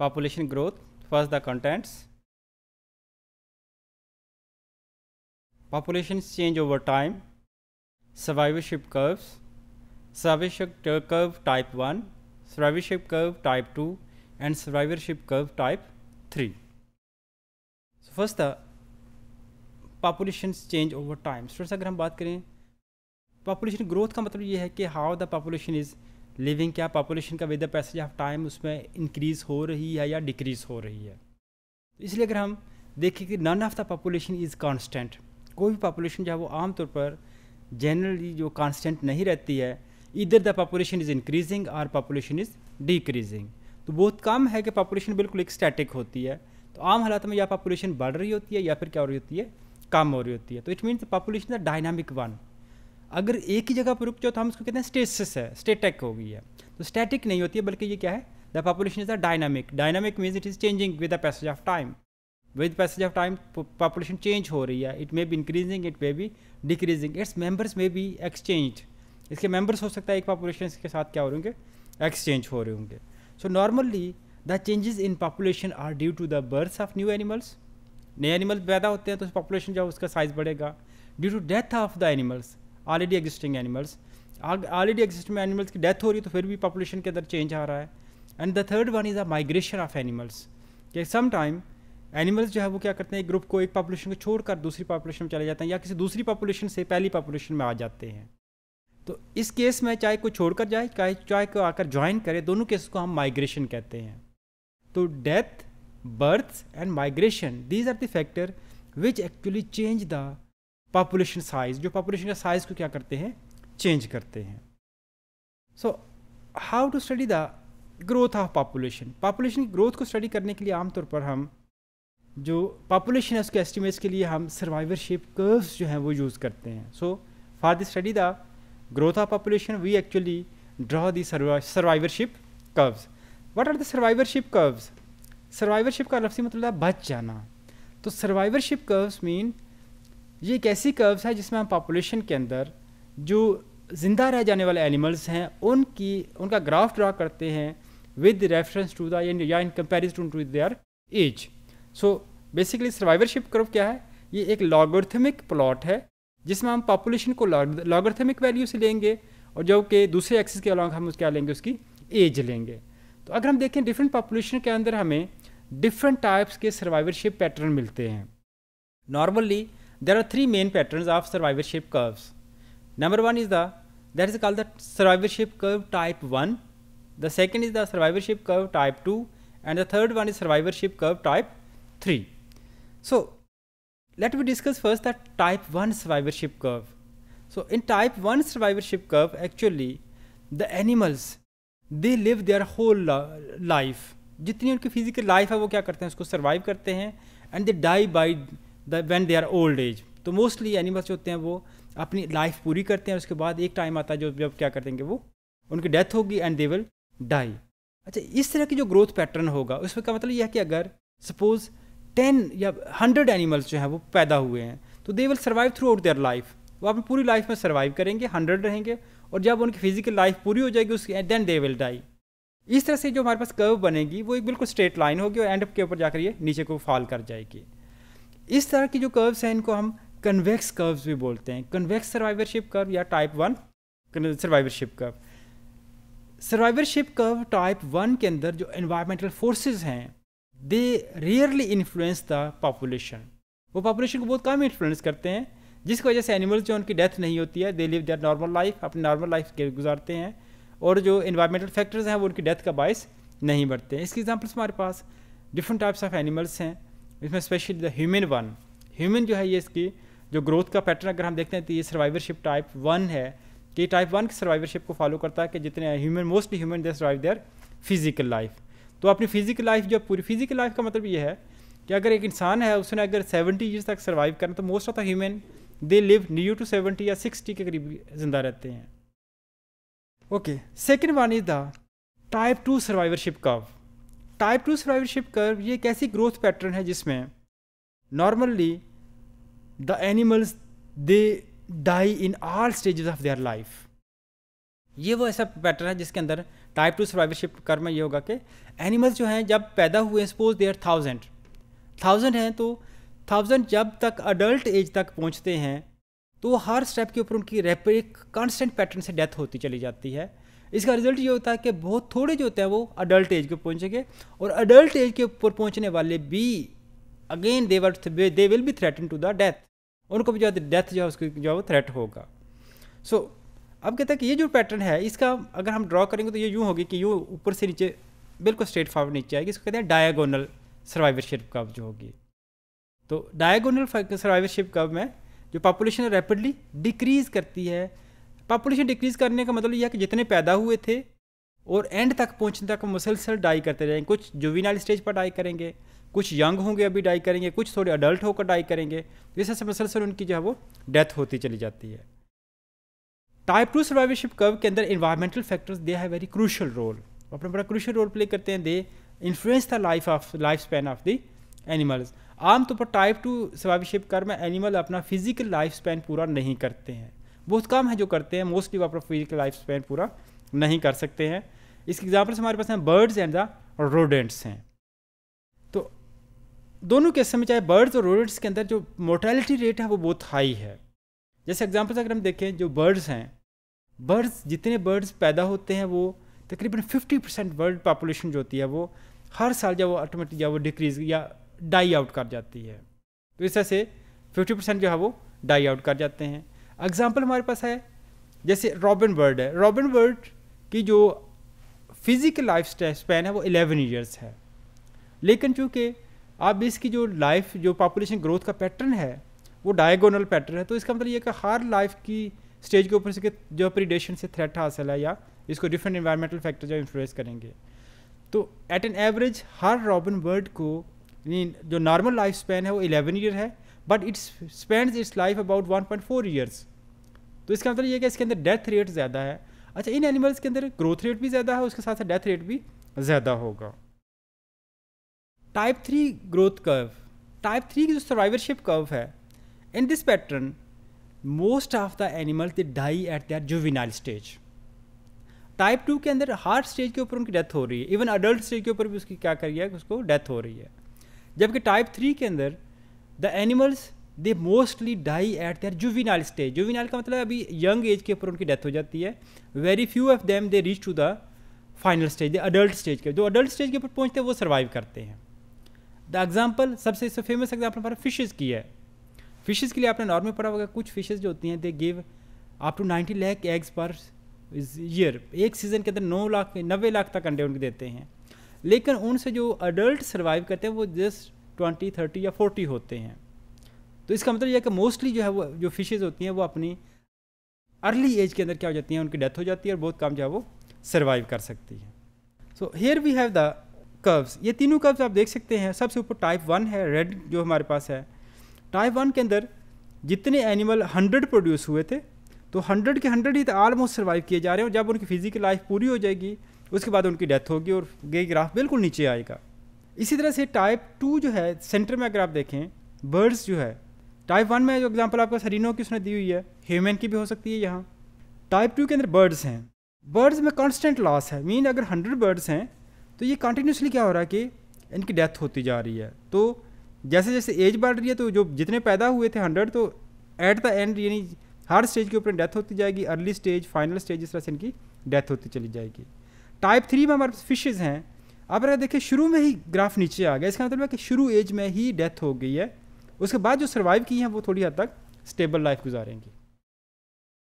population growth first the contents populations change over time survivorship curves survivorship curve type 1 survivorship curve type 2 and survivorship curve type 3 so first the populations change over time students अगर हम बात करें population growth का मतलब ये है कि how the population is living क्या पॉपुलेशन का with the passage of time उसमें इंक्रीज़ हो रही है या डिक्रीज़ हो रही है इसलिए अगर हम देखें कि none of the population is constant कोई भी पॉपुलेशन जो है वो आमतौर पर जनरली जो कांस्टेंट नहीं रहती है इधर द पॉपुलेशन इज़ इंक्रीजिंग और पॉपुलेशन इज़ डिक्रीजिंग तो बहुत कम है कि पॉपुलेशन बिल्कुल एक स्टैटिक होती है तो आम हालात में या पॉपुलेशन बढ़ रही होती है या फिर क्या हो रही होती है कम हो रही होती है तो it means population the dynamic one अगर एक ही जगह पर रुक जाओ तो हम उसको कहते हैं स्टेसिस है स्टेटिक हो गई है तो स्टैटिक नहीं होती है बल्कि ये क्या है the population is a dynamic dynamic means it is changing with the passage of time with passage of time population change हो रही है it may be increasing it may be decreasing its members may be exchange इसके members हो सकता है एक population के साथ क्या हो रहे होंगे एक्सचेंज हो रहे होंगे so normally the changes in population are due to the birth of new animals नए एनिमल पैदा होते हैं तो पॉपुलेशन जो है उसका साइज़ बढ़ेगा due to death of the animals already existing animals already existing animals की डेथ हो रही है तो फिर भी पॉपुलेशन के अंदर चेंज आ रहा है and the third one is a migration of animals कि सम टाइम एनिमल्स जो है वो क्या करते हैं एक ग्रुप को एक पॉपुलेशन को छोड़कर दूसरी पॉपुलेशन में चले जाते हैं या किसी दूसरी पॉपुलेशन से पहली पॉपुलेशन में आ जाते हैं तो इस केस में चाहे कोई छोड़कर जाए चाहे चाहे को आकर ज्वाइन करे दोनों केस को हम माइग्रेशन कहते हैं तो death birth and migration these are the factor which actually change the population size जो पॉपुलेशन का साइज को क्या करते हैं चेंज करते हैं so how to study the growth of population population की ग्रोथ को स्टडी करने के लिए आमतौर पर हम जो पॉपुलेशन है उसके एस्टिमेट्स के लिए हम सर्वाइवरशिप कर्व्स जो हैं वो यूज़ करते हैं so for the study the growth of population we actually draw the survivorship curves what are the survivorship curves survivorship का लफ्सी मतलब, मतलब बच जाना तो सर्वाइवरशिप कर्व्स मीन ये एक ऐसी कर्व्स है जिसमें हम पॉपुलेशन के अंदर जो ज़िंदा रह जाने वाले एनिमल्स हैं उनकी उनका ग्राफ ड्रा करते हैं विद रेफरेंस टू द या in comparison to their age so basically survivorship curve क्या है ये एक लॉगर्थमिक प्लॉट है जिसमें हम पॉपुलेशन को लॉगर्थमिक वैल्यू से लेंगे और जो कि दूसरे एक्सिस के अलावा हम उस क्या लेंगे उसकी एज लेंगे तो अगर हम देखें डिफरेंट पॉपुलेशन के अंदर हमें डिफरेंट टाइप्स के सर्वाइवरशिप पैटर्न मिलते हैं normally There are three main patterns of survivorship curves. Number one is the that is called the survivorship curve type 1. The second is the survivorship curve type 2 and the third one is survivorship curve type 3. So let me discuss first the type 1 survivorship curve. So in type 1 survivorship curve actually the animals they live their whole life. Jitni unki physical life hai wo kya karte hain? Usko survive karte hain, and they die by when they are old age तो mostly animals जो होते हैं वो अपनी life पूरी करते हैं उसके बाद एक टाइम आता है जो जब क्या कर देंगे वो उनकी डेथ होगी एंड दे विल डाई अच्छा इस तरह की जो ग्रोथ पैटर्न होगा उसमें का मतलब यह है कि अगर सपोज टेन या हंड्रेड एनिमल्स जो हैं वो पैदा हुए हैं तो they will survive throughout their life वो अपनी पूरी लाइफ में सर्वाइव करेंगे हंड्रेड रहेंगे और जब उनकी फिजिकल लाइफ पूरी हो जाएगी उसके देन दे विल डाई इस तरह से जो हमारे पास कर्व बनेगी वो एक बिल्कुल स्ट्रेट लाइन होगी और एंड के ऊपर जाकर ये नीचे को फॉल कर जाएगी इस तरह की जो कर्व्स हैं इनको हम कन्वेक्स कर्व्स भी बोलते हैं कन्वेक्स सर्वाइवरशिप कर्व या type one survivorship curve survivorship curve type one के अंदर जो इन्वायरमेंटल फोर्सेस हैं they rarely influence the population वो पॉपुलेशन को बहुत कम इन्फ्लुएंस करते हैं जिसकी वजह से एनिमल्स जो उनकी डेथ नहीं होती है they live their normal life अपनी नॉर्मल लाइफ गुजारते हैं और जो इन्वायरमेंटल फैक्टर्स हैं वो उनकी डेथ का बायस नहीं बढ़ते हैं इसके एग्जाम्पल्स हमारे पास डिफरेंट टाइप्स ऑफ एनिमल्स हैं इसमें specially the human one human जो है ये इसकी जो ग्रोथ का पैटर्न अगर हम देखते हैं तो ये सर्वाइवरशिप टाइप वन है कि टाइप वन की सर्वाइवरशिप को फॉलो करता है कि जितने human mostly human they survive their physical life तो अपनी फिजिकल लाइफ जो पूरी फिजिकल लाइफ का मतलब ये है कि अगर एक इंसान है उसने अगर सेवेंटी ईयर्स तक सर्वाइव करना तो most of the human they live new two seventy या सिक्सटी के करीब जिंदा रहते हैं okay second one is the type two survivorship का टाइप टू सर्वाइवरशिप कर्व ये एक ऐसी ग्रोथ पैटर्न है जिसमें normally the animals they die in all stages of their life ये वो ऐसा पैटर्न है जिसके अंदर टाइप टू सर्वाइवरशिप कर्व में ये होगा कि एनिमल्स जो हैं जब पैदा हुए सपोज देयर थाउजेंड थाउजेंड हैं तो थाउजेंड जब तक अडल्ट एज तक पहुँचते हैं तो हर स्टेप के ऊपर उनकी रेप एक कॉन्स्टेंट पैटर्न से डेथ होती चली जाती है इसका रिजल्ट ये होता है कि बहुत थोड़े जो होते हैं वो अडल्ट एज के पहुँचेंगे और अडल्ट एज के ऊपर पहुँचने वाले भी again there they will be threaten to the death उनको भी जो है डेथ जो है उसको जो है वो थ्रेट होगा सो so, अब कहते हैं कि ये जो पैटर्न है इसका अगर हम ड्रॉ करेंगे तो ये यूँ होगी कि यूँ ऊपर से नीचे बिल्कुल स्ट्रेट फॉर्वर्ड नीचे आएगी इसको कहते हैं डायगोनल सर्वाइवरशिप कब जो होगी तो डायगोनल सर्वाइवरशिप कब में जो पॉपुलेशन रैपिडली डिक्रीज़ करती है पॉपुलेशन डिक्रीज़ करने का मतलब यह है कि जितने पैदा हुए थे और एंड तक पहुंचने तक मुसलसल डाई करते रहेंगे कुछ जुविनाल स्टेज पर डाई करेंगे कुछ यंग होंगे अभी डाई करेंगे कुछ थोड़े अडल्ट होकर डाई करेंगे तो इस तरह से मुसलसल उनकी जो है वो डेथ होती चली जाती है टाइप टू सर्वाइवरशिप कर्व के अंदर इन्वायरमेंटल फैक्टर्स दे है वेरी क्रूशल रोल अपना बड़ा क्रूशल रोल प्ले करते हैं they influence the life of life span of the animals आमतौर पर टाइप टू सर्वाइवरशिप कर्व में एनिमल अपना फिजिकल लाइफ स्पैन पूरा नहीं करते हैं बहुत कम है जो करते हैं मोस्टली वो अपना फिजिकल लाइफ स्पेन पूरा नहीं कर सकते हैं इसके एग्जाम्पल्स हमारे पास हैं बर्ड्स एंड द रोडेंट्स हैं तो दोनों केस में चाहे बर्ड्स और रोडेंट्स के अंदर जो मोर्टेलिटी रेट है वो बहुत हाई है जैसे एग्जाम्पल्स अगर हम देखें जो बर्ड्स हैं बर्ड्स जितने बर्ड्स पैदा होते हैं वो तकरीबन 50 परसेंट वर्ल्ड पॉपुलेशन जो होती है वो हर साल जब वो ऑटोमेटिक जब वो डिक्रीज या डाई आउट कर जाती है तो इस तरह से 50 परसेंट जो है वो डाई आउट कर जाते हैं एग्जाम्पल हमारे पास है जैसे रॉबिन बर्ड है रॉबिन बर्ड की जो फिज़िकल लाइफ स्पैन है वो एलेवन ईयर्स है लेकिन चूँकि अब इसकी जो लाइफ जो पॉपुलेशन ग्रोथ का पैटर्न है वो डायगोनल पैटर्न है तो इसका मतलब ये कि हर लाइफ की स्टेज के ऊपर से जो अप्रीडेशन से थ्रेट हासिल है या इसको डिफरेंट इन्वायरमेंटल फैक्टर जो इन्फ्लुएंस करेंगे तो एट एन एवरेज हर रॉबिन बर्ड को जो नॉर्मल लाइफ स्पैन है वो इलेवन ईयर है but its spends its life about one point four years तो इसका मतलब ये कि इसके अंदर डेथ रेट ज़्यादा है अच्छा इन एनिमल्स के अंदर ग्रोथ रेट भी ज़्यादा है उसके साथ साथ डेथ रेट भी ज़्यादा होगा type three growth curve type three की जो सर्वाइवरशिप कर्व है in this pattern most of the animal they die at that juvenile stage type two के अंदर हार्ट स्टेज के ऊपर उनकी डेथ हो रही है इवन अडल्ट स्टेज के ऊपर भी उसकी क्या करिए उसको डेथ हो रही है जबकि टाइप थ्री के अंदर the animals they mostly die at their juvenile stage juvenile का मतलब अभी यंग एज के ऊपर उनकी डेथ हो जाती है very few of them they reach to the final stage adult stage के जो अडल्ट स्टेज के ऊपर पहुँचते हैं वो सर्वाइव करते हैं द एग्जाम्पल सबसे इससे फेमस एग्जाम्पल हमारा फिशेज़ की है फिशेज़ के लिए आपने नॉर्मल पढ़ा होगा कुछ फिशेज़ जो होती हैं they give up to ninety lakh eggs per year एक सीज़न के अंदर नौ लाख नब्बे लाख तक अंडे उनके देते हैं लेकिन उनसे जो अडल्ट सर्वाइव करते हैं वो जस्ट ट्वेंटी थर्टी या फोर्टी होते हैं तो इसका मतलब यह है कि मोस्टली जो है वो जो फिशेज़ होती हैं वो अपनी अर्ली एज के अंदर क्या हो जाती हैं उनकी डेथ हो जाती है और बहुत कम जो है वो सर्वाइव कर सकती है so here we have the curves ये तीनों कर्व्स आप देख सकते हैं सबसे ऊपर टाइप वन है रेड जो हमारे पास है टाइप वन के अंदर जितने एनिमल हंड्रेड प्रोड्यूस हुए थे तो हंड्रेड के हंड्रेड ही तो ऑलमोस्ट सर्वाइव किए जा रहे हैं और जब उनकी फिजिकल लाइफ पूरी हो जाएगी उसके बाद उनकी डेथ होगी और ये ग्राफ बिल्कुल नीचे आएगा इसी तरह से टाइप टू जो है सेंटर में अगर आप देखें बर्ड्स जो है टाइप वन में जो एग्जाम्पल आपको सरीनों की उसने दी हुई है ह्यूमन की भी हो सकती है यहाँ टाइप टू के अंदर बर्ड्स हैं बर्ड्स में कॉन्स्टेंट लॉस है मीन अगर हंड्रेड बर्ड्स हैं तो ये कंटिन्यूसली क्या हो रहा है कि इनकी डेथ होती जा रही है तो जैसे जैसे एज बढ़ रही है तो जो जितने पैदा हुए थे हंड्रेड तो एट द एंड यानी हर स्टेज के ऊपर डेथ होती जाएगी अर्ली स्टेज फाइनल स्टेज इस तरह से इनकी डेथ होती चली जाएगी टाइप थ्री में हमारे पास फिशेज़ हैं अब अगर देखिए शुरू में ही ग्राफ नीचे आ गया इसका मतलब है कि शुरू एज में ही डेथ हो गई है उसके बाद जो सर्वाइव की हैं वो थोड़ी हद तक स्टेबल लाइफ गुजारेंगी